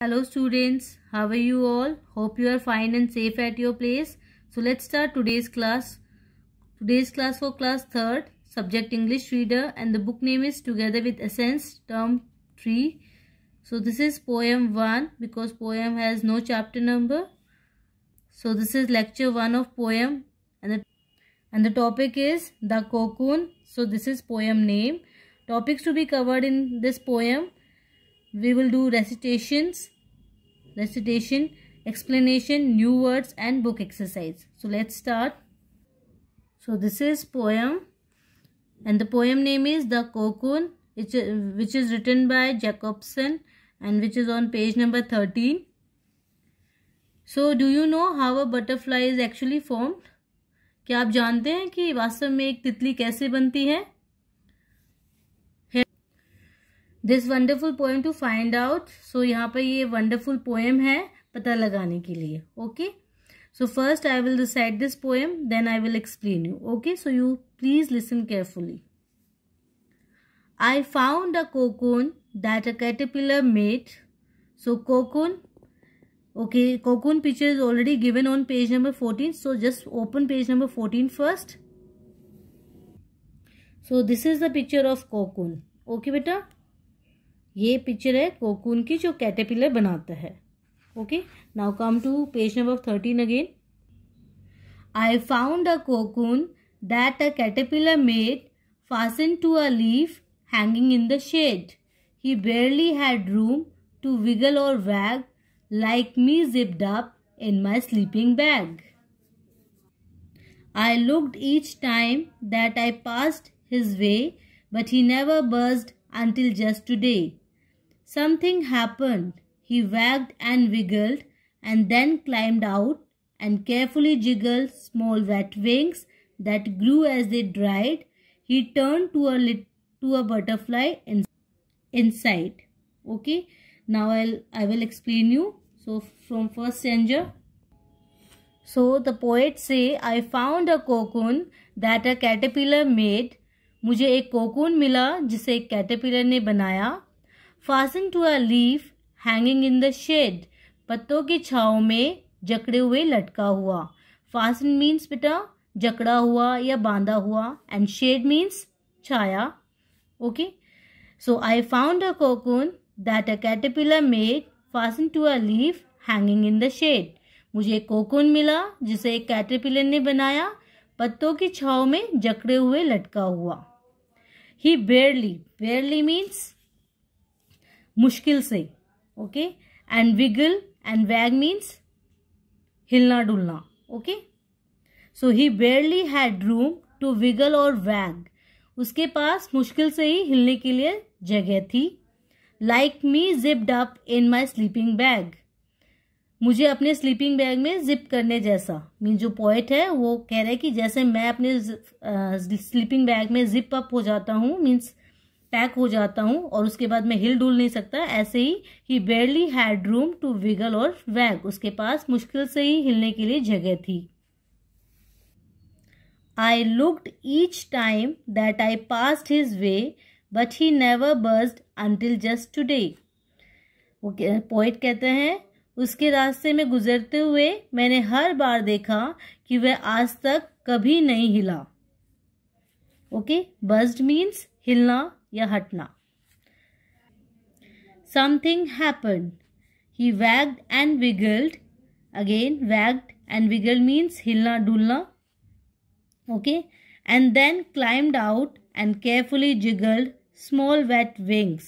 Hello students, how are you all? Hope you are fine and safe at your place. So let's start today's class. Today's class for class 3rd, subject English reader and the book name is Together with Essence, term 3. So this is poem 1 because poem has no chapter number. So this is lecture 1 of poem and the, and the topic is The Cocoon. So this is poem name. Topics to be covered in this poem we will do recitations recitation explanation new words and book exercise so let's start so this is poem and the poem name is the cocoon which, is, which is written by jacobson and which is on page number 13 so do you know how a butterfly is actually formed क्या आप जानते हैं कि वास्तव में एक तितली कैसे बनती है this wonderful poem to find out so यहाँ पर ये वंडरफुल पोएम है पता लगाने के लिए okay so first I will recite this poem then I will explain you okay so you please listen carefully I found a cocoon that a caterpillar made so cocoon okay cocoon picture is already given on page number fourteen so just open page number fourteen first so this is the picture of cocoon okay बेटा ये picture है cocoon की जो caterpillar बनाता है okay now come to page number thirteen again I found a cocoon that a caterpillar made fastened to a leaf hanging in the shade. He barely had room to wiggle or wag, like me zipped up in my sleeping bag. I looked each time that I passed his way, but he never buzzed until just today. Something happened. He wagged and wiggled and then climbed out and carefully jiggled small wet wings that grew as they dried. He turned to a lit to a butterfly in inside. Okay. Now I'll I will explain you. So from first stanza. So the poet say I found a cocoon that a caterpillar made. मुझे एक cocoon मिला जिसे एक caterpillar ने बनाया fastened to a leaf hanging in the shade पत्तों की छाव में जकड़े हुए लटका हुआ फासन मीन्स बेटा जकड़ा हुआ या बांधा हुआ एंड शेड मीन्स छाया okay so I found a cocoon that a caterpillar made fastened to a leaf hanging in the shade मुझे एक कोकून मिला जिसे एक कैटेपिलर ने बनाया पत्तों की छाव में जकड़े हुए लटका हुआ ही बेरली बेरली मीन्स मुश्किल से okay and wiggle and wag means हिलना डुलना okay so he barely had room to wiggle और वैग उसके पास मुश्किल से ही हिलने के लिए जगह थी like me zipped up in my sleeping bag मुझे अपने स्लीपिंग बैग में जिप करने जैसा मीन जो पॉइंट है वो कह रहा है कि जैसे मैं अपने स्लीपिंग बैग में जिप अप हो जाता हूँ मीन्स पैक हो जाता हूँ और उसके बाद मैं हिल डुल नहीं सकता ऐसे ही ही barely had room to wiggle और वैग उसके पास मुश्किल से ही हिलने के लिए जगह थी I looked each time that I passed his way but he never burst until just today वो पोइट कहते हैं उसके रास्ते में गुजरते हुए मैंने हर बार देखा कि वह आज तक कभी नहीं हिला ओके बर्स्ड मीन्स हिलना यह हटना Something happened. He wagged and wiggled. Again, wagged and wiggle means hilna dulna. Okay. And then climbed out and carefully jiggled small wet wings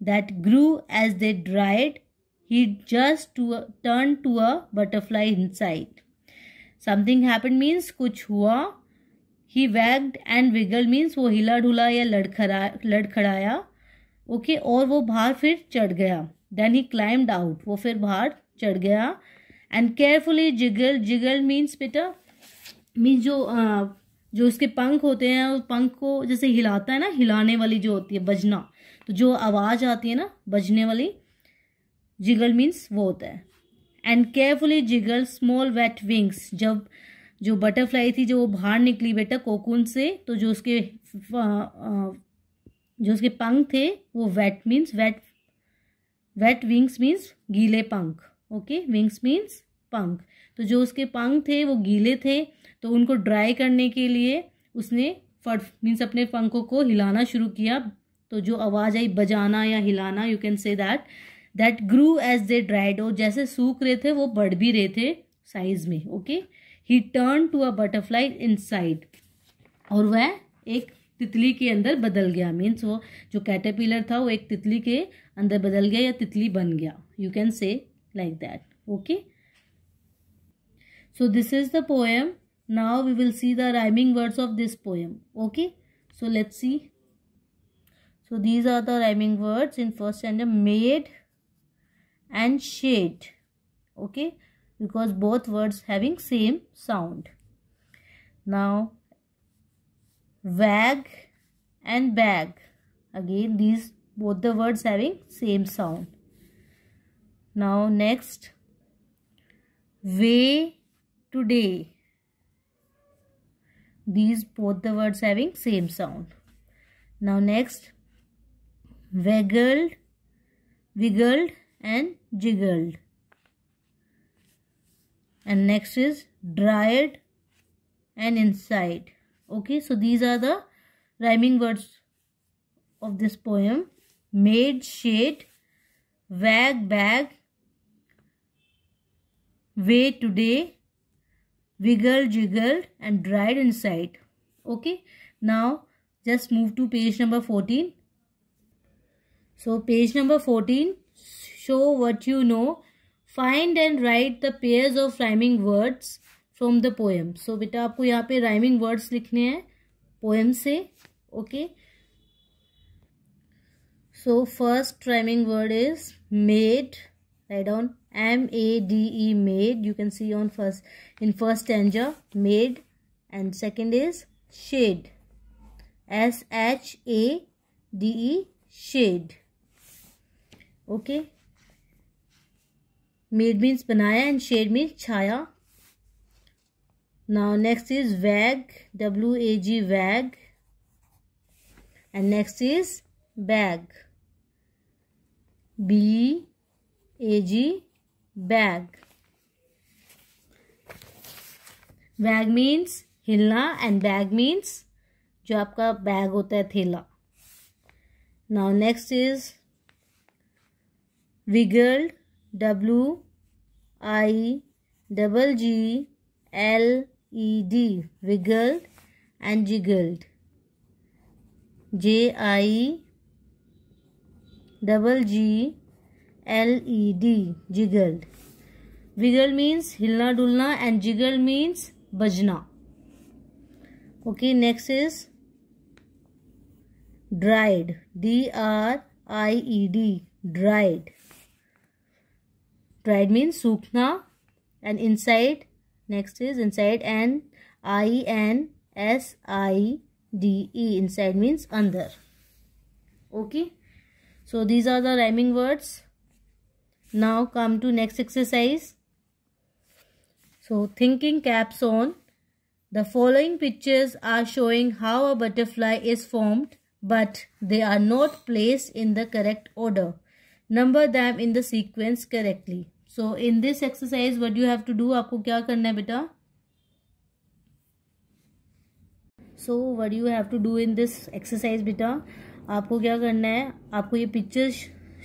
that grew as they dried. He just turned to a butterfly inside. Something happened means kuch hua he wagged and wiggle means वो हिला ढुला या लड़खड़ा लड़खड़ाया okay okay, और वो बाहर फिर चढ़ गया देन ही क्लाइम्ड आउट वो फिर बाहर चढ़ गया and carefully jiggle jiggle means बेटा मीन्स जो आ, जो उसके पंख होते हैं उस पंख को जैसे हिलाता है ना हिलाने वाली जो होती है बजना तो जो आवाज़ आती है ना बजने वाली जिगल मीन्स वो होता है and carefully jiggle small wet wings जब जो बटरफ्लाई थी जो वो बाहर निकली बेटा कोकून से तो जो उसके जो उसके पंख थे वो wet means wet wet wings means गीले पंख ओके विंग्स मीन्स पंख तो जो उसके पंख थे वो गीले थे तो उनको ड्राई करने के लिए उसने फट मीन्स अपने पंखों को हिलाना शुरू किया तो जो आवाज़ आई बजाना या हिलाना you can say that that grew as they dried और जैसे सूख रहे थे वो बढ़ भी रहे थे साइज में okay okay? He turn to a butterfly inside और वह एक तितली के अंदर बदल गया मीन्स वो जो कैटेपिलर था वो एक तितली के अंदर बदल गया या तितली बन गया you can say like that okay so this is the poem now we will see the rhyming words of this poem okay so let's see so these are the rhyming words in first and made and shade okay okay? because both words having same sound. Now, wag and bag. Again, these both the words having same sound. Now, next, way today. These both the words having same sound. Now, next, waggled, wiggled and jiggled and next is dried and inside okay so these are the rhyming words of this poem made shade wag bag way today wiggle jiggled and dried inside okay now just move to page number 14 so page number 14 show what you know find and write the pairs of rhyming words from the poem so बेटा आपको यहाँ पे rhyming words लिखने हैं poem से okay so first rhyming word is made write on M A D E made you can see on first in first answer made and second is shade S H A D E shade okay made means बनाया and shade mean छाया now next is wag W A G wag and next is bag B A G bag wag means हिलना and bag means जो आपका bag होता है थेला now next is wiggled W I double G L E D wiggled and jiggled J I double G L E D jiggled wiggle means hilna dulna and jiggle means bajna okay next is dried d r i e d dried dried means sukna and inside next is inside and i n s i d e inside means under okay so these are the rhyming words now come to next exercise so thinking caps on the following pictures are showing how a butterfly is formed but they are not placed in the correct order number them in the sequence correctly so in this exercise what you have to do आपको क्या करना है बेटा so what you have to do in this exercise बेटा आपको क्या करना है आपको ये पिक्चर्स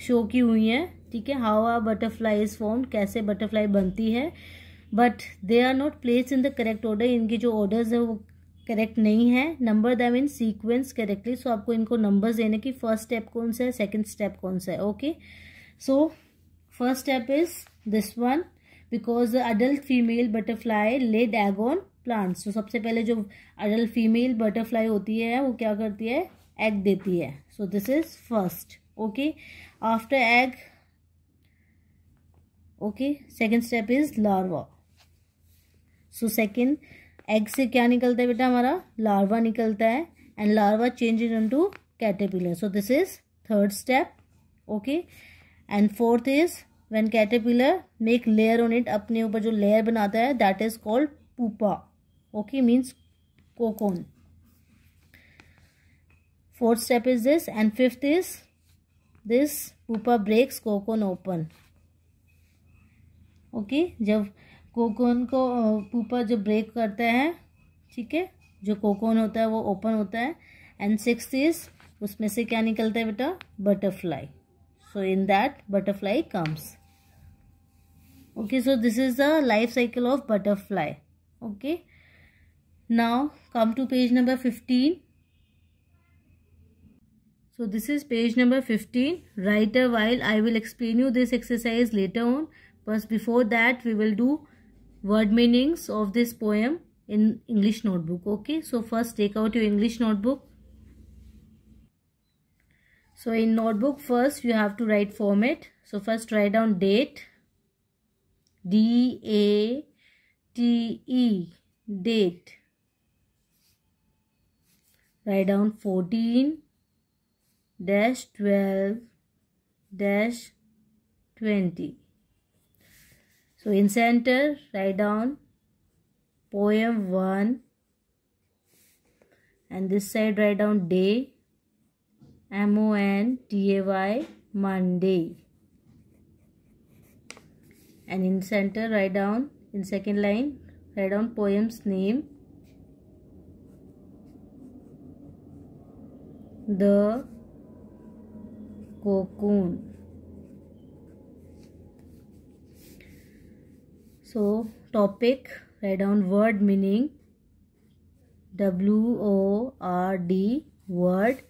शो की हुई हैं ठीक है how are butterfly is form कैसे बटरफ्लाई बनती है but they are not place in the correct order इनके जो ऑर्डर्स है वो करेक्ट नहीं है number them in sequence correctly so आपको इनको नंबर्स देने की फर्स्ट स्टेप कौन सा है सेकेंड स्टेप कौन सा है okay so First step is this one because the adult female butterfly laid egg on plants. So सबसे पहले जो adult female butterfly होती है वो क्या करती है egg देती है. So this is first. Okay. After egg. Okay. Second step is larva. So second egg से क्या निकलता है बेटा हमारा larva निकलता है and larva changes into caterpillar. So this is third step. Okay. And fourth is when caterpillar make layer on it अपने ऊपर जो लेयर बनाता है that is called pupa okay means cocoon fourth step is this and fifth is this pupa breaks cocoon open okay जब cocoon को pupa जो break करता है ठीक है जो कोकोन होता है वो ओपन होता है एंड सिक्स इज उसमें से क्या निकलता है बेटा butterfly So in that butterfly comes. Okay, so this is the life cycle of butterfly. Okay. Now come to page number 15. So this is page number 15. right a while. I will explain you this exercise later on. But before that we will do word meanings of this poem in English notebook. Okay. So first take out your English notebook so in notebook first you have to write format. So first write down date. D A T E date. Write down 14 dash 12 dash 20. So in center write down poem 1 and this side write down day M O N T A Y Monday. And in center write down in second line write down poem's name The Cocoon. So topic write down word meaning W O R D word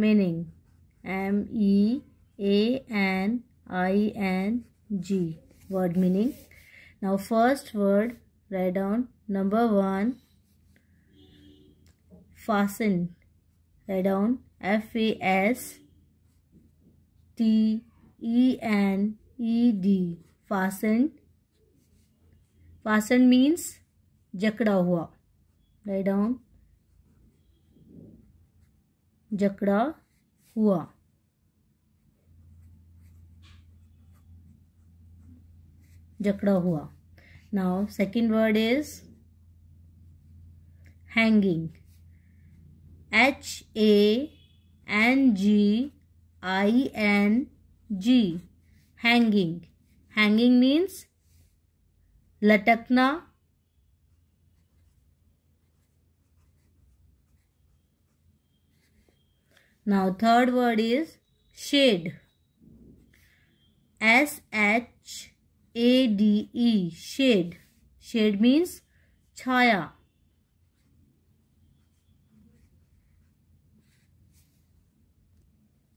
meaning M E A N I N G word meaning now first word write down number one fasten write down F A S T E N E D fasten fasten means जकड़ा हुआ write down जकड़ा हुआ जकड़ा हुआ now second word is hanging H A N G I N G hanging hanging means लटकना Now third word is shade. S-H-A-D-E, shade. Shade means chaya.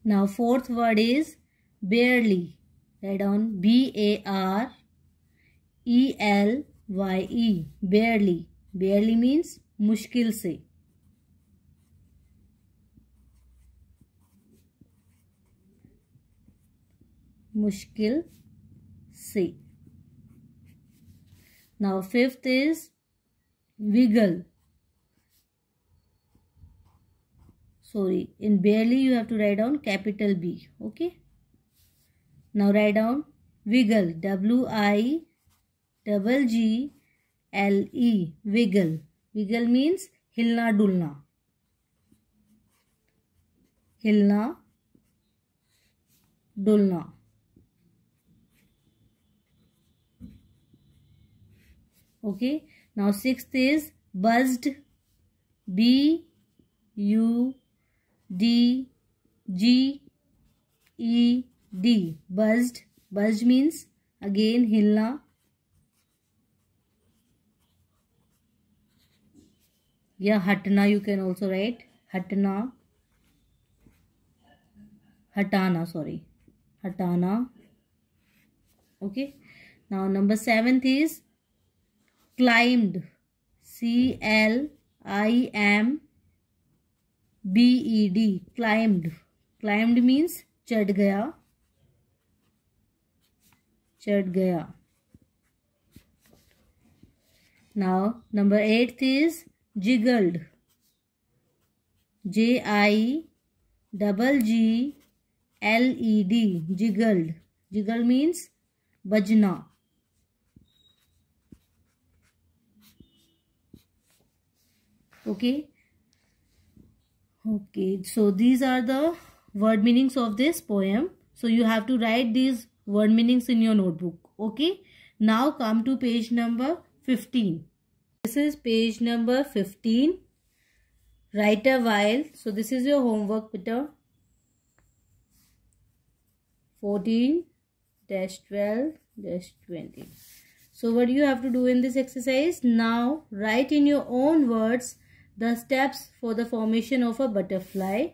Now fourth word is barely. Write down B-A-R-E-L-Y-E, barely. Barely means mushkil se. मुश्किल से now fifth is wiggle sorry in barely you have to write down capital b okay now write down wiggle w i double g l e wiggle wiggle means hilna dulna hilna dulna okay now sixth is buzzed b u d g e d buzzed buzzed means again hilna या हटना you can also right हटना हटाना sorry हटाना okay now number 7th is climbed C L I M B E D climbed climbed means चढ़ गया चढ़ गया now number eight is jiggled J I double G L E D jiggled jiggle means बजना okay okay so these are the word meanings of this poem so you have to write these word meanings in your notebook okay now come to page number 15 this is page number 15 write a while so this is your homework peter 14 dash 12 dash 20 so what do you have to do in this exercise now write in your own words the steps for the formation of a butterfly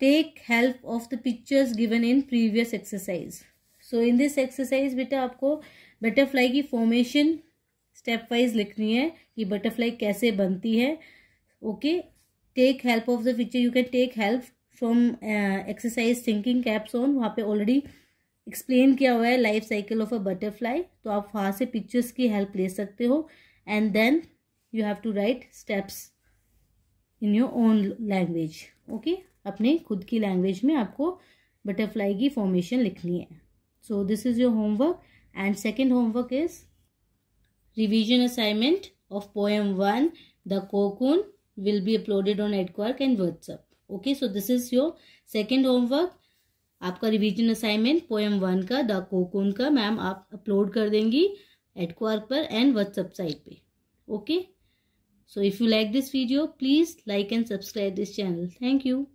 take help of the pictures given in previous exercise so in this exercise बेटा आपको butterfly की formation step wise लिखनी है कि butterfly कैसे बनती है okay take help of the picture you can take help from exercise thinking caps on वहाँ पे ऑलरेडी एक्सप्लेन किया हुआ है life cycle of a butterfly तो आप वहाँ से पिक्चर्स की हेल्प ले सकते हो and then you have to write steps in your own language okay अपने खुद की लैंग्वेज में आपको बटरफ्लाई की फॉर्मेशन लिखनी है so this is your homework and second homework is revision assignment of poem one the cocoon will be uploaded on edquark and WhatsApp okay so this is your second homework आपका revision assignment poem one का the cocoon का ma'am आप upload कर देंगी Edquark पर and WhatsApp site पे okay okay? So if you like this video, please like and subscribe this channel. Thank you.